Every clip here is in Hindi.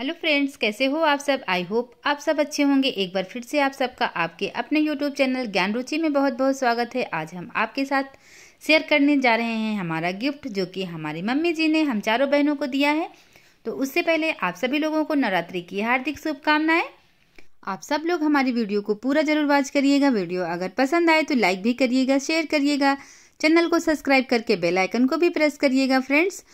हेलो फ्रेंड्स कैसे हो आप सब आई होप आप सब अच्छे होंगे एक बार फिर से आप सबका आपके अपने यूट्यूब चैनल ज्ञान रुचि में बहुत बहुत स्वागत है आज हम आपके साथ शेयर करने जा रहे हैं हमारा गिफ्ट जो कि हमारी मम्मी जी ने हम चारों बहनों को दिया है तो उससे पहले आप सभी लोगों को नवरात्रि की हार्दिक शुभकामनाएं आप सब लोग हमारी वीडियो को पूरा जरूर वॉच करिएगा वीडियो अगर पसंद आए तो लाइक भी करिएगा शेयर करिएगा चैनल को सब्सक्राइब करके बेल आइकन को भी प्रेस करिएगा फ्रेंड्स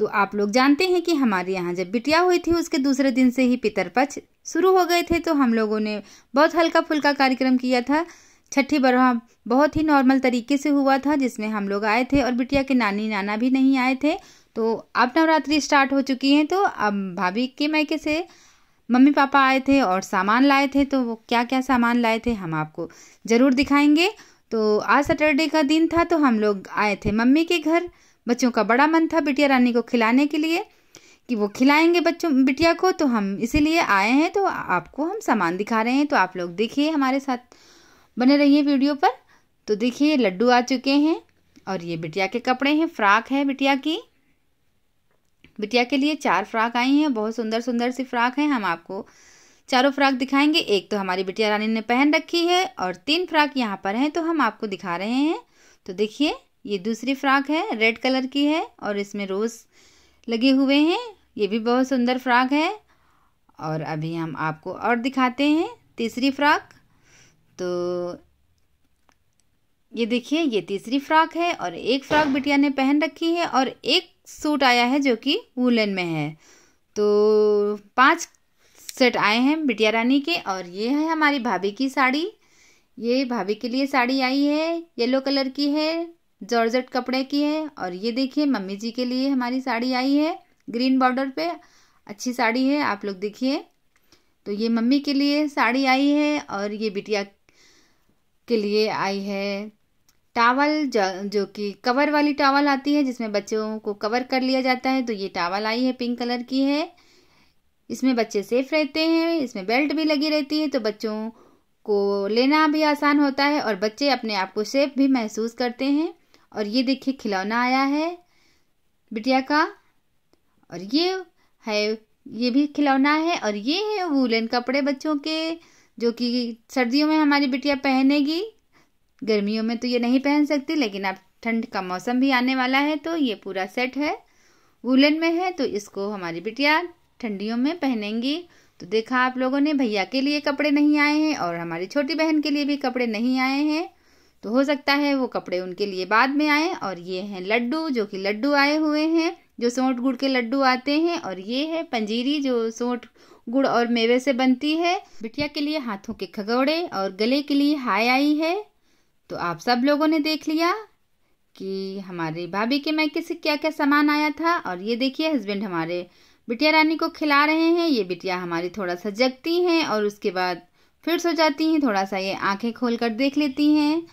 तो आप लोग जानते हैं कि हमारे यहाँ जब बिटिया हुई थी उसके दूसरे दिन से ही पक्ष शुरू हो गए थे तो हम लोगों ने बहुत हल्का फुल्का कार्यक्रम किया था छठी बरवा बहुत ही नॉर्मल तरीके से हुआ था जिसमें हम लोग आए थे और बिटिया के नानी नाना भी नहीं आए थे तो अब नवरात्रि स्टार्ट हो चुकी है तो अब भाभी के मैके से मम्मी पापा आए थे और सामान लाए थे तो वो क्या क्या सामान लाए थे हम आपको ज़रूर दिखाएंगे तो आज सैटरडे का दिन था तो हम लोग आए थे मम्मी के घर बच्चों का बड़ा मन था बिटिया रानी को खिलाने के लिए कि वो खिलाएंगे बच्चों बिटिया को तो हम इसीलिए आए हैं तो आपको हम सामान दिखा रहे हैं तो आप लोग देखिए हमारे साथ बने रहिए वीडियो पर तो देखिए लड्डू आ चुके हैं और ये बिटिया के कपड़े हैं फ्राक है बिटिया की बिटिया के लिए चार फ्राक आई हैं बहुत सुंदर सुंदर सी फ्राक हैं हम आपको चारों फ्राक दिखाएंगे एक तो हमारी बिटिया रानी ने पहन रखी है और तीन फ्राक यहाँ पर हैं तो हम आपको दिखा रहे हैं तो देखिए ये दूसरी फ्राक है रेड कलर की है और इसमें रोज लगे हुए हैं ये भी बहुत सुंदर फ्राक है और अभी हम आपको और दिखाते हैं तीसरी फ्राक तो ये देखिए ये तीसरी फ्राक है और एक फ़्रॉक बिटिया ने पहन रखी है और एक सूट आया है जो कि वूलन में है तो पांच सेट आए हैं बिटिया रानी के और ये है हमारी भाभी की साड़ी ये भाभी के लिए साड़ी आई है येलो कलर की है जॉर्जेट कपड़े की है और ये देखिए मम्मी जी के लिए हमारी साड़ी आई है ग्रीन बॉर्डर पे अच्छी साड़ी है आप लोग देखिए तो ये मम्मी के लिए साड़ी आई है और ये बिटिया के लिए आई है टावल जो कि कवर वाली टावल आती है जिसमें बच्चों को कवर कर लिया जाता है तो ये टावल आई है पिंक कलर की है इसमें बच्चे सेफ रहते हैं इसमें बेल्ट भी लगी रहती है तो बच्चों को लेना भी आसान होता है और बच्चे अपने आप को सेफ भी महसूस करते हैं और ये देखिए खिलौना आया है बिटिया का और ये है ये भी खिलौना है और ये है वूलन कपड़े बच्चों के जो कि सर्दियों में हमारी बिटिया पहनेगी गर्मियों में तो ये नहीं पहन सकती लेकिन अब ठंड का मौसम भी आने वाला है तो ये पूरा सेट है वूलन में है तो इसको हमारी बिटिया ठंडियों में पहनेंगी तो देखा आप लोगों ने भैया के लिए कपड़े नहीं आए हैं और हमारी छोटी बहन के लिए भी कपड़े नहीं आए हैं तो हो सकता है वो कपड़े उनके लिए बाद में आए और ये हैं लड्डू जो कि लड्डू आए हुए हैं जो सोंठ गुड़ के लड्डू आते हैं और ये है पंजीरी जो सोंठ गुड़ और मेवे से बनती है बिटिया के लिए हाथों के खगौड़े और गले के लिए हाय आई है तो आप सब लोगों ने देख लिया कि हमारी भाभी के मैके से क्या क्या सामान आया था और ये देखिए हस्बैंड हमारे बिटिया रानी को खिला रहे हैं ये बिटिया हमारी थोड़ा सा जगती हैं और उसके बाद फिर सो जाती हैं थोड़ा सा ये आंखें खोल कर देख लेती हैं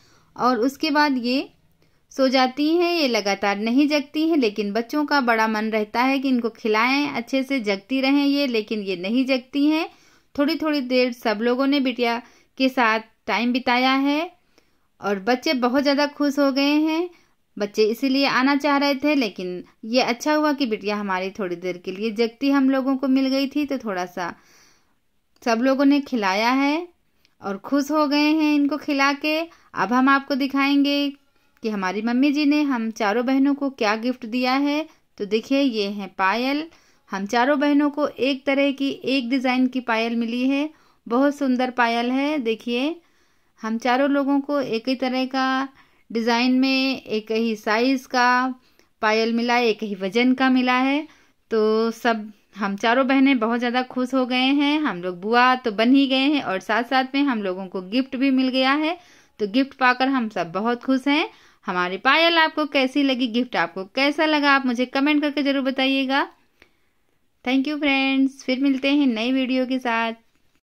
और उसके बाद ये सो जाती हैं ये लगातार नहीं जगती हैं लेकिन बच्चों का बड़ा मन रहता है कि इनको खिलाएं अच्छे से जगती रहें ये लेकिन ये नहीं जगती हैं थोड़ी थोड़ी देर सब लोगों ने बिटिया के साथ टाइम बिताया है और बच्चे बहुत ज़्यादा खुश हो गए हैं बच्चे इसीलिए आना चाह रहे थे लेकिन ये अच्छा हुआ कि बिटिया हमारी थोड़ी देर के लिए जगती हम लोगों को मिल गई थी तो थोड़ा सा सब लोगों ने खिलाया है और खुश हो गए हैं इनको खिला के अब हम आपको दिखाएंगे कि हमारी मम्मी जी ने हम चारों बहनों को क्या गिफ्ट दिया है तो देखिए ये हैं पायल हम चारों बहनों को एक तरह की एक डिज़ाइन की पायल मिली है बहुत सुंदर पायल है देखिए हम चारों लोगों को एक ही तरह का डिज़ाइन में एक ही साइज़ का पायल मिला एक ही वज़न का मिला है तो सब हम चारों बहनें बहुत ज़्यादा खुश हो गए हैं हम लोग बुआ तो बन ही गए हैं और साथ साथ में हम लोगों को गिफ्ट भी मिल गया है तो गिफ्ट पाकर हम सब बहुत खुश हैं हमारी पायल आपको कैसी लगी गिफ्ट आपको कैसा लगा आप मुझे कमेंट करके ज़रूर बताइएगा थैंक यू फ्रेंड्स फिर मिलते हैं नई वीडियो के साथ